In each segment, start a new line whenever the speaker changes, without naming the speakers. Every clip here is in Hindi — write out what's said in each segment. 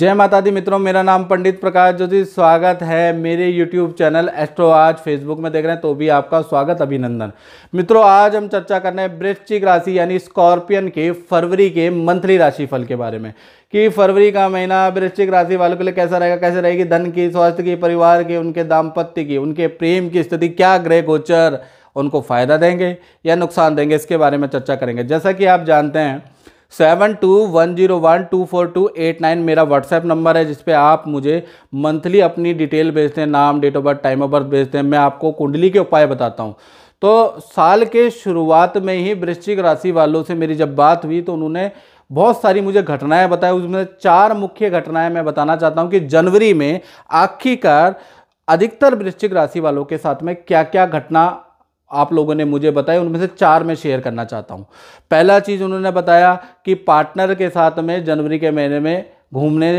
जय माता दी मित्रों मेरा नाम पंडित प्रकाश ज्योति स्वागत है मेरे यूट्यूब चैनल एस्ट्रो आज फेसबुक में देख रहे हैं तो भी आपका स्वागत अभिनंदन मित्रों आज हम चर्चा कर रहे हैं वृश्चिक राशि यानी स्कॉर्पियन के फरवरी के मंथली राशिफल के बारे में कि फरवरी का महीना वृश्चिक राशि वालों के लिए कैसा रहेगा कैसे रहेगी धन की स्वास्थ्य की परिवार की उनके दाम्पत्य की उनके प्रेम की स्थिति क्या ग्रह गोचर उनको फ़ायदा देंगे या नुकसान देंगे इसके बारे में चर्चा करेंगे जैसा कि आप जानते हैं seven two one zero one two four two eight nine मेरा व्हाट्सएप नंबर है जिसपे आप मुझे मंथली अपनी डिटेल भेजते हैं नाम date of birth time of birth भेजते हैं मैं आपको कुंडली के उपाय बताता हूँ तो साल के शुरुआत में ही वृश्चिक राशि वालों से मेरी जब बात हुई तो उन्होंने बहुत सारी मुझे घटनाएं बताई उसमें चार मुख्य घटनाएं मैं बताना चाहता हूं कि जनवरी में आखिरकार अधिकतर वृश्चिक राशि वालों के साथ में क्या क्या घटना आप लोगों ने मुझे बताया उनमें से चार मैं शेयर करना चाहता हूँ पहला चीज़ उन्होंने बताया कि पार्टनर के साथ में जनवरी के महीने में घूमने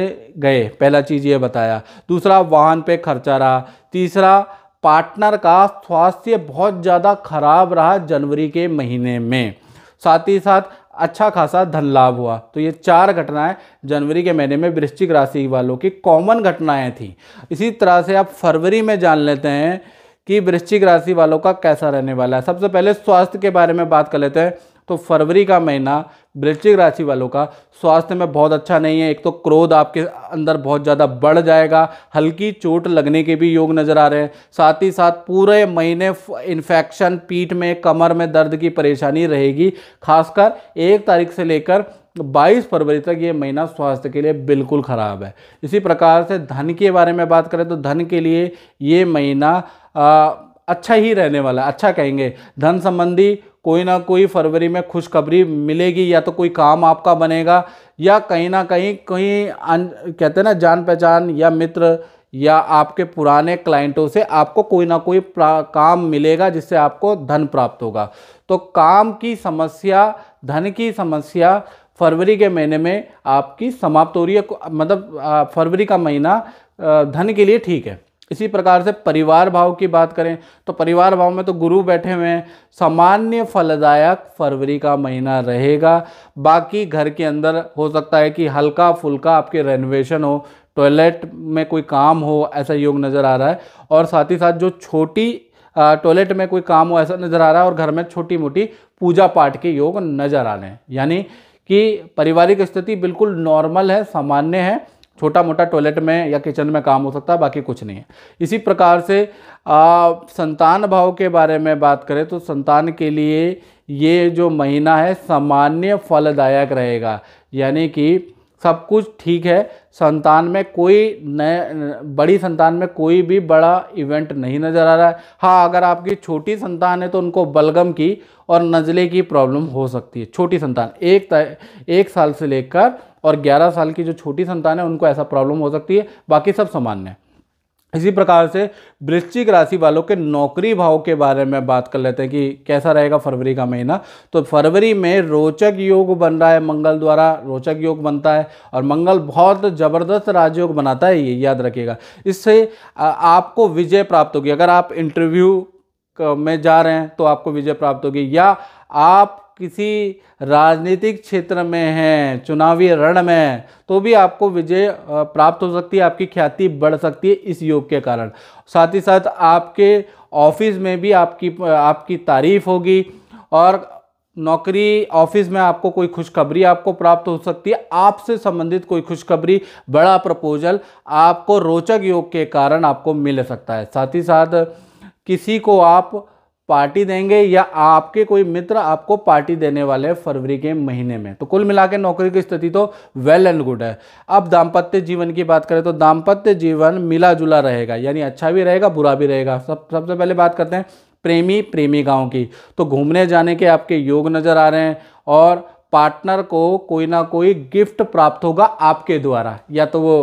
गए पहला चीज़ ये बताया दूसरा वाहन पे खर्चा रहा तीसरा पार्टनर का स्वास्थ्य बहुत ज़्यादा खराब रहा जनवरी के महीने में साथ ही साथ अच्छा खासा धन लाभ हुआ तो ये चार घटनाएं जनवरी के महीने में वृश्चिक राशि वालों की कॉमन घटनाएं थी इसी तरह से आप फरवरी में जान लेते हैं कि वृश्चिक राशि वालों का कैसा रहने वाला है सबसे पहले स्वास्थ्य के बारे में बात कर लेते हैं तो फरवरी का महीना वृश्चिक राशि वालों का स्वास्थ्य में बहुत अच्छा नहीं है एक तो क्रोध आपके अंदर बहुत ज़्यादा बढ़ जाएगा हल्की चोट लगने के भी योग नज़र आ रहे हैं साथ ही साथ पूरे महीने इन्फेक्शन पीठ में कमर में दर्द की परेशानी रहेगी खासकर एक तारीख से लेकर 22 फरवरी तक ये महीना स्वास्थ्य के लिए बिल्कुल ख़राब है इसी प्रकार से धन के बारे में बात करें तो धन के लिए ये महीना अच्छा ही रहने वाला है अच्छा कहेंगे धन संबंधी कोई ना कोई फरवरी में खुशखबरी मिलेगी या तो कोई काम आपका बनेगा या कहीं ना कहीं कहीं कहते हैं ना जान पहचान या मित्र या आपके पुराने क्लाइंटों से आपको कोई ना कोई काम मिलेगा जिससे आपको धन प्राप्त होगा तो काम की समस्या धन की समस्या फरवरी के महीने में आपकी समाप्त हो रही है मतलब फरवरी का महीना धन के लिए ठीक है इसी प्रकार से परिवार भाव की बात करें तो परिवार भाव में तो गुरु बैठे हुए हैं सामान्य फलदायक फरवरी का महीना रहेगा बाकी घर के अंदर हो सकता है कि हल्का फुल्का आपके रेनोवेशन हो टॉयलेट में कोई काम हो ऐसा योग नज़र आ रहा है और साथ ही साथ जो छोटी टॉयलेट में कोई काम हो ऐसा नज़र आ रहा है और घर में छोटी मोटी पूजा पाठ के योग नज़र आ रहे हैं यानी कि पारिवारिक स्थिति बिल्कुल नॉर्मल है सामान्य है छोटा मोटा टॉयलेट में या किचन में काम हो सकता है बाकी कुछ नहीं है इसी प्रकार से आ, संतान भाव के बारे में बात करें तो संतान के लिए ये जो महीना है सामान्य फलदायक रहेगा यानी कि सब कुछ ठीक है संतान में कोई नए बड़ी संतान में कोई भी बड़ा इवेंट नहीं नज़र आ रहा है हाँ अगर आपकी छोटी संतान है तो उनको बलगम की और नज़ले की प्रॉब्लम हो सकती है छोटी संतान एक एक साल से लेकर और 11 साल की जो छोटी संतान है उनको ऐसा प्रॉब्लम हो सकती है बाकी सब सामान्य है इसी प्रकार से वृश्चिक राशि वालों के नौकरी भाव के बारे में बात कर लेते हैं कि कैसा रहेगा फरवरी का महीना तो फरवरी में रोचक योग बन रहा है मंगल द्वारा रोचक योग बनता है और मंगल बहुत ज़बरदस्त राजयोग बनाता है ये याद रखिएगा इससे आपको विजय प्राप्त होगी अगर आप इंटरव्यू में जा रहे हैं तो आपको विजय प्राप्त होगी या आप किसी राजनीतिक क्षेत्र में हैं चुनावी रण में तो भी आपको विजय प्राप्त हो सकती है आपकी ख्याति बढ़ सकती है इस योग के कारण साथ ही साथ आपके ऑफिस में भी आपकी आपकी तारीफ होगी और नौकरी ऑफिस में आपको कोई खुशखबरी आपको प्राप्त हो सकती है आपसे संबंधित कोई खुशखबरी बड़ा प्रपोजल आपको रोचक योग के कारण आपको मिल सकता है साथ ही साथ किसी को आप पार्टी देंगे या आपके कोई मित्र आपको पार्टी देने वाले हैं फरवरी के महीने में तो कुल मिला के नौकरी की स्थिति तो वेल एंड गुड है अब दाम्पत्य जीवन की बात करें तो दाम्पत्य जीवन मिला जुला रहेगा यानी अच्छा भी रहेगा बुरा भी रहेगा सब सबसे पहले बात करते हैं प्रेमी प्रेमिकाओं की तो घूमने जाने के आपके योग नज़र आ रहे हैं और पार्टनर को कोई ना कोई गिफ्ट प्राप्त होगा आपके द्वारा या तो वो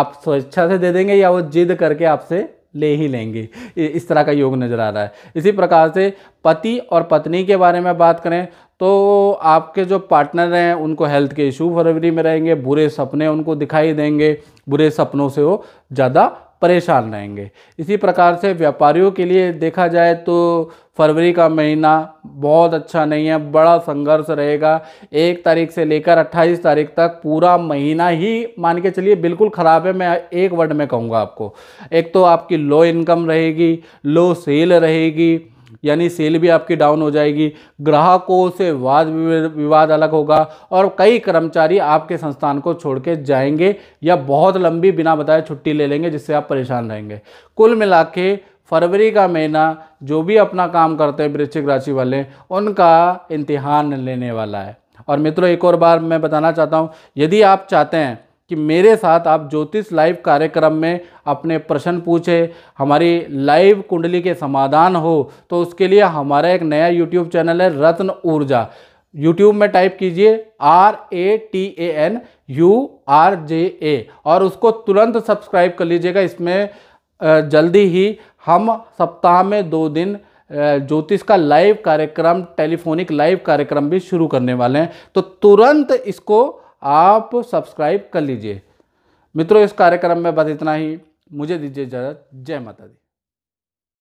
आप स्वेच्छा से दे देंगे या वो जिद करके आपसे ले ही लेंगे इस तरह का योग नज़र आ रहा है इसी प्रकार से पति और पत्नी के बारे में बात करें तो आपके जो पार्टनर हैं उनको हेल्थ के इशू फरवरी में रहेंगे बुरे सपने उनको दिखाई देंगे बुरे सपनों से वो ज़्यादा परेशान रहेंगे इसी प्रकार से व्यापारियों के लिए देखा जाए तो फरवरी का महीना बहुत अच्छा नहीं है बड़ा संघर्ष रहेगा एक तारीख से लेकर अट्ठाईस तारीख तक पूरा महीना ही मान के चलिए बिल्कुल ख़राब है मैं एक वर्ड में कहूँगा आपको एक तो आपकी लो इनकम रहेगी लो सेल रहेगी यानी सेल भी आपकी डाउन हो जाएगी ग्राहकों से वाद विवाद अलग होगा और कई कर्मचारी आपके संस्थान को छोड़ के जाएंगे या बहुत लंबी बिना बताए छुट्टी ले लेंगे जिससे आप परेशान रहेंगे कुल मिला के फरवरी का महीना जो भी अपना काम करते हैं वृश्चिक राशि वाले उनका इम्तिहान लेने वाला है और मित्रों एक और बार मैं बताना चाहता हूँ यदि आप चाहते हैं कि मेरे साथ आप ज्योतिष लाइव कार्यक्रम में अपने प्रश्न पूछे हमारी लाइव कुंडली के समाधान हो तो उसके लिए हमारा एक नया यूट्यूब चैनल है रत्न ऊर्जा यूट्यूब में टाइप कीजिए R A T A N U R J A और उसको तुरंत सब्सक्राइब कर लीजिएगा इसमें जल्दी ही हम सप्ताह में दो दिन ज्योतिष का लाइव कार्यक्रम टेलीफोनिक लाइव कार्यक्रम भी शुरू करने वाले हैं तो तुरंत इसको आप सब्सक्राइब कर लीजिए मित्रों इस कार्यक्रम में बस इतना ही मुझे दीजिए इजाज़त जय माता दी